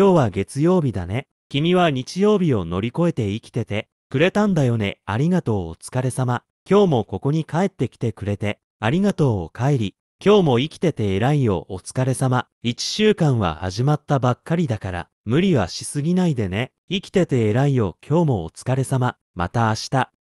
今日は月曜日だね。君は日曜日を乗り越えて生きてて、くれたんだよね。ありがとうお疲れ様。今日もここに帰ってきてくれて、ありがとうお帰り。今日も生きてて偉いよお疲れ様。一週間は始まったばっかりだから、無理はしすぎないでね。生きてて偉いよ今日もお疲れ様。また明日。